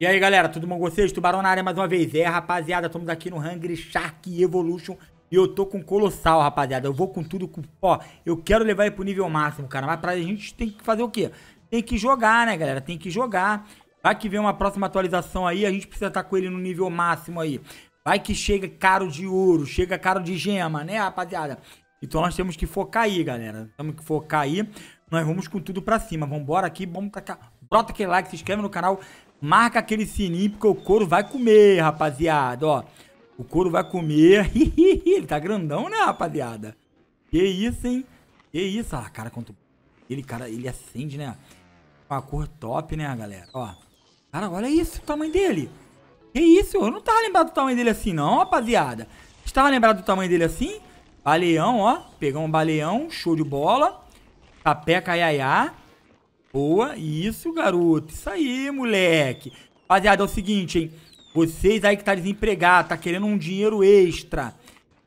E aí, galera, tudo bom com vocês? Tubarão na área mais uma vez. É, rapaziada, estamos aqui no Hungry Shark Evolution e eu tô com Colossal, rapaziada. Eu vou com tudo, com... ó, eu quero levar ele pro nível máximo, cara. Mas pra gente tem que fazer o quê? Tem que jogar, né, galera? Tem que jogar. Vai que vem uma próxima atualização aí, a gente precisa estar tá com ele no nível máximo aí. Vai que chega caro de ouro, chega caro de gema, né, rapaziada? Então nós temos que focar aí, galera. Temos que focar aí. Nós vamos com tudo pra cima. Vambora aqui, vamos pra cá. aquele like, se inscreve no canal, Marca aquele sininho, porque o couro vai comer, rapaziada, ó. O couro vai comer. Ele tá grandão, né, rapaziada? Que isso, hein? Que isso. Ah, cara, quanto... Ele, cara, ele acende, né? Uma cor top, né, galera? Ó. Cara, olha isso, o tamanho dele. Que isso? Eu não tava lembrado do tamanho dele assim, não, rapaziada. Você tava lembrado do tamanho dele assim? Baleão, ó. Pegamos um baleão. Show de bola. Capeca, iaiá. Boa, isso, garoto. Isso aí, moleque. Rapaziada, é o seguinte, hein? Vocês aí que tá desempregado, tá querendo um dinheiro extra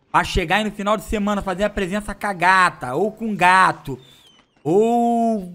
pra chegar aí no final de semana fazer a presença com a gata, ou com gato, ou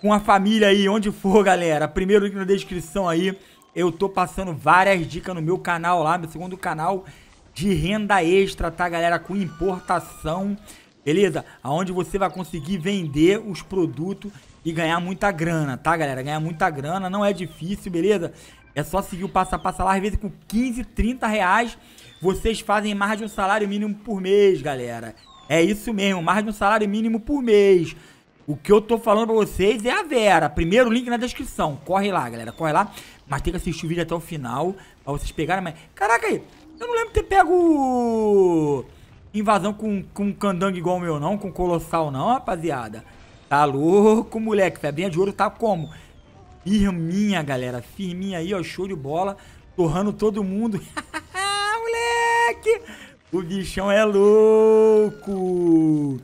com a família aí, onde for, galera. Primeiro link na descrição aí. Eu tô passando várias dicas no meu canal lá, meu segundo canal de renda extra, tá, galera? Com importação, beleza? Aonde você vai conseguir vender os produtos e ganhar muita grana, tá, galera? Ganhar muita grana não é difícil, beleza? É só seguir o passo a passo lá, às vezes com 15, 30 reais vocês fazem mais de um salário mínimo por mês, galera. É isso mesmo, mais de um salário mínimo por mês. O que eu tô falando pra vocês é a Vera. Primeiro link na descrição. Corre lá, galera. Corre lá. Mas tem que assistir o vídeo até o final. Pra vocês pegarem. Mas... Caraca aí. Eu não lembro de ter pego invasão com, com um candango igual o meu, não. Com colossal, não, rapaziada. Tá louco, moleque. Febrinha de ouro tá como? Firminha, galera. Firminha aí, ó. Show de bola. Torrando todo mundo. Ah, moleque! O bichão é louco.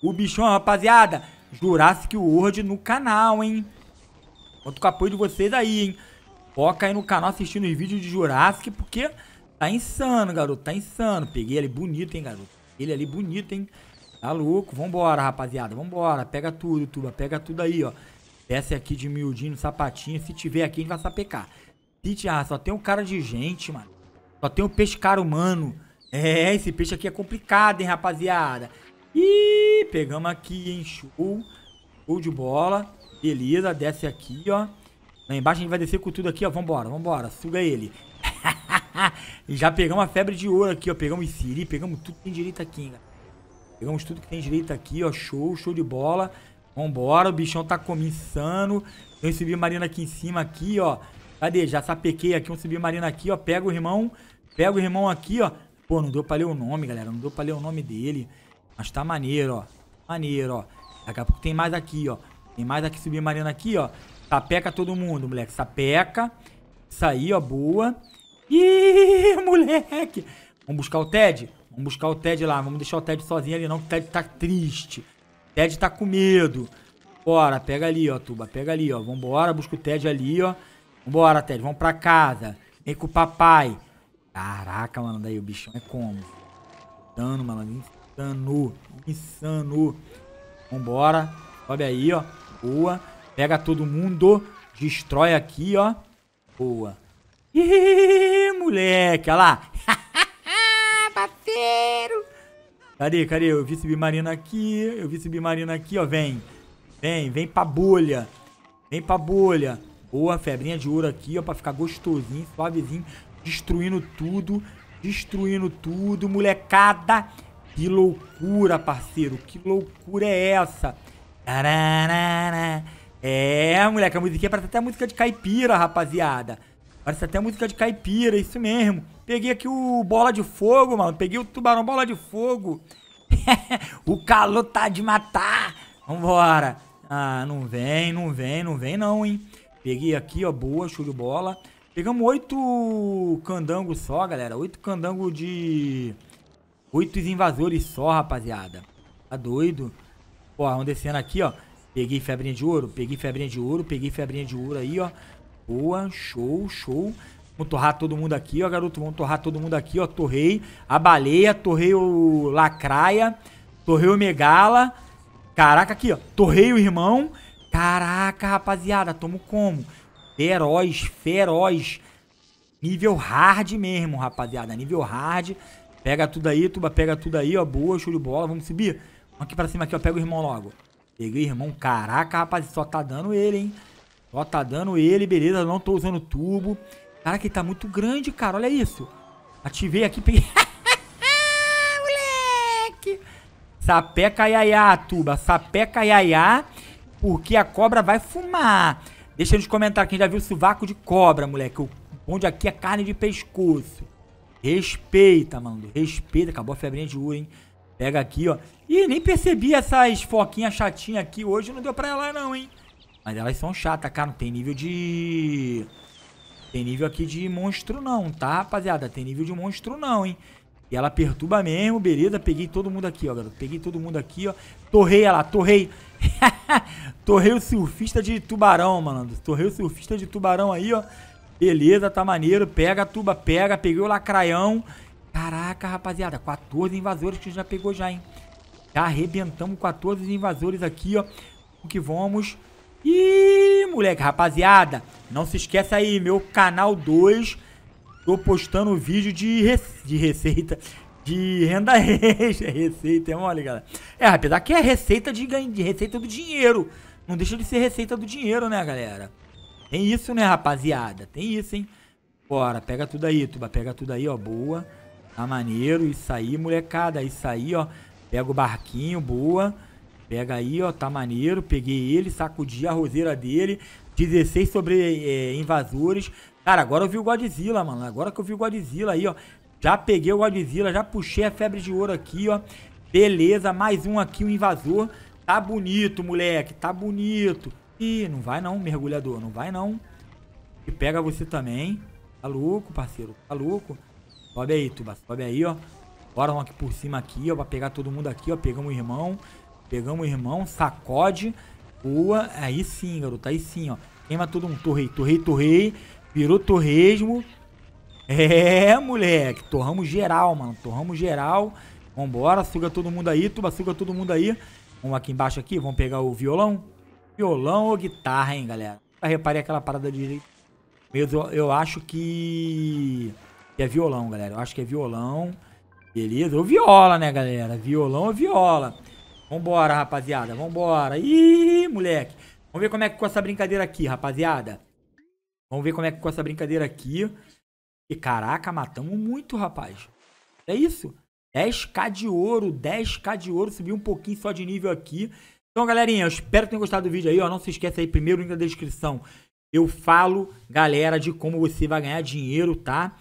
O bichão, rapaziada. Jurassic World no canal, hein? Conto com o apoio de vocês aí, hein? Foca aí no canal assistindo os vídeos de Jurassic, porque tá insano, garoto. Tá insano. Peguei ele bonito, hein, garoto. Ele ali bonito, hein? Tá louco? Vambora, rapaziada. Vambora. Pega tudo, Tuba. Pega tudo aí, ó. Desce aqui de miudinho, sapatinho. Se tiver aqui, a gente vai sapecar. Se ah, só tem um cara de gente, mano. Só tem um peixe caro humano. É, esse peixe aqui é complicado, hein, rapaziada. Ih, pegamos aqui, hein. Show. Show de bola. Beleza, desce aqui, ó. Lá embaixo a gente vai descer com tudo aqui, ó. Vambora, vambora. Suga ele. e já pegamos a febre de ouro aqui, ó. Pegamos siri, pegamos tudo que tem direito aqui, hein, galera. Pegamos um estudo que tem direito aqui, ó. Show, show de bola. Vambora, o bichão tá começando. Tem um submarino aqui em cima, aqui, ó. Cadê? Já sapequei aqui um submarino aqui, ó. Pega o irmão. Pega o irmão aqui, ó. Pô, não deu pra ler o nome, galera. Não deu pra ler o nome dele. Mas tá maneiro, ó. Tá maneiro, ó. Daqui a pouco tem mais aqui, ó. Tem mais aqui submarino aqui, ó. Sapeca todo mundo, moleque. Sapeca. Isso aí, ó. Boa. Ih, moleque. Vamos buscar o Ted? Vamos buscar o Ted lá, vamos deixar o Ted sozinho ali não, o Ted tá triste. O Ted tá com medo. Bora, pega ali, ó, Tuba, pega ali, ó. Vambora, busca o Ted ali, ó. Vambora, Ted, vamos pra casa. Vem com o papai. Caraca, mano, daí o bichão é como? Dano, mano, insano, insano. Vambora, sobe aí, ó. Boa. Pega todo mundo, destrói aqui, ó. Boa. Ih, moleque, olha lá. desespero. Cadê, cadê? Eu vi submarino aqui, eu vi submarino aqui, ó, vem. Vem, vem pra bolha. Vem pra bolha. Boa, febrinha de ouro aqui, ó, pra ficar gostosinho, suavezinho. Destruindo tudo, destruindo tudo, molecada. Que loucura, parceiro, que loucura é essa? É, moleque, a musiquinha parece até música de caipira, rapaziada. Parece até música de caipira, isso mesmo. Peguei aqui o bola de fogo, mano. Peguei o tubarão bola de fogo. o calor tá de matar. Vambora. Ah, não vem, não vem, não vem não, hein. Peguei aqui, ó, boa, show de bola. Pegamos oito candangos só, galera. Oito candangos de... Oito invasores só, rapaziada. Tá doido? Pô, vamos descendo aqui, ó. Peguei febrinha de ouro, peguei febrinha de ouro, peguei febrinha de ouro aí, ó. Boa, show, show. Vamos torrar todo mundo aqui, ó, garoto. Vamos torrar todo mundo aqui, ó. Torrei a baleia, torrei o lacraia, torrei o megala. Caraca, aqui, ó. Torrei o irmão. Caraca, rapaziada. Tomo como? Feroz, feroz. Nível hard mesmo, rapaziada. Nível hard. Pega tudo aí, Tuba. Pega tudo aí, ó. Boa, show de bola. Vamos subir. Vamos aqui pra cima aqui, ó. Pega o irmão logo. Peguei o irmão. Caraca, rapaziada. Só tá dando ele, hein. Ó, tá dando ele, beleza, não tô usando tubo. Cara, que tá muito grande, cara, olha isso. Ativei aqui, peguei... Moleque! Sapeca iaiá, tuba, sapeca iaiá, porque a cobra vai fumar. Deixa nos comentários quem já viu o sovaco de cobra, moleque. O bonde aqui é carne de pescoço. Respeita, mano, respeita. Acabou a febrinha de ouro, hein. Pega aqui, ó. Ih, nem percebi essas foquinhas chatinhas aqui. Hoje não deu pra ela não, hein. Mas elas são chatas, cara. Não tem nível de... Tem nível aqui de monstro não, tá, rapaziada? Tem nível de monstro não, hein? E ela perturba mesmo, beleza? Peguei todo mundo aqui, ó, Peguei todo mundo aqui, ó. Torrei ela, torrei. torrei o surfista de tubarão, mano. Torrei o surfista de tubarão aí, ó. Beleza, tá maneiro. Pega a tuba, pega. Peguei o lacraião. Caraca, rapaziada. 14 invasores que já pegou já, hein? Já arrebentamos 14 invasores aqui, ó. O que vamos... E, moleque, rapaziada, não se esqueça aí, meu canal 2, tô postando vídeo de, de receita, de renda extra, receita, é mole, galera. É, apesar que é receita de, ganho, de receita do dinheiro, não deixa de ser receita do dinheiro, né, galera? Tem isso, né, rapaziada? Tem isso, hein? Bora, pega tudo aí, Tuba, pega tudo aí, ó, boa. Tá maneiro, isso aí, molecada, isso aí, ó. Pega o barquinho, boa. Pega aí, ó, tá maneiro. Peguei ele, sacudi a roseira dele. 16 sobre é, invasores. Cara, agora eu vi o Godzilla, mano. Agora que eu vi o Godzilla aí, ó. Já peguei o Godzilla, já puxei a febre de ouro aqui, ó. Beleza, mais um aqui, o um invasor. Tá bonito, moleque, tá bonito. Ih, não vai não, mergulhador, não vai não. E pega você também. Tá louco, parceiro, tá louco. Sobe aí, Tuba, sobe aí, ó. Bora, um aqui por cima aqui, ó, pra pegar todo mundo aqui, ó. Pegamos o irmão. Pegamos o irmão, sacode, boa. Aí sim, garoto, aí sim, ó. Queima todo mundo torrei, torrei, torrei. Virou torresmo. É, moleque. Torramos geral, mano. Torramos geral. Vambora, suga todo mundo aí, tuba, suga todo mundo aí. Vamos aqui embaixo aqui, vamos pegar o violão. Violão ou guitarra, hein, galera. Eu reparei aquela parada de direito. Eu, eu acho que... que é violão, galera. Eu acho que é violão. Beleza? Ou viola, né, galera? Violão ou viola. Vambora, rapaziada, vambora. Ih, moleque. Vamos ver como é que ficou essa brincadeira aqui, rapaziada. Vamos ver como é que ficou essa brincadeira aqui. E caraca, matamos muito, rapaz. É isso. 10k de ouro, 10k de ouro. Subiu um pouquinho só de nível aqui. Então, galerinha, eu espero que tenham gostado do vídeo aí, ó. Não se esqueça aí, primeiro link na descrição. Eu falo, galera, de como você vai ganhar dinheiro, tá?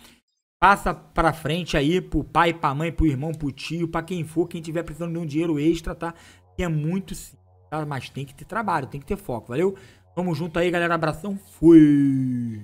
Passa para frente aí pro pai, pra mãe, pro irmão, pro tio, para quem for, quem tiver precisando de um dinheiro extra, tá? Que é muito simples, tá? Mas tem que ter trabalho, tem que ter foco, valeu? Tamo junto aí, galera. Abração. Fui.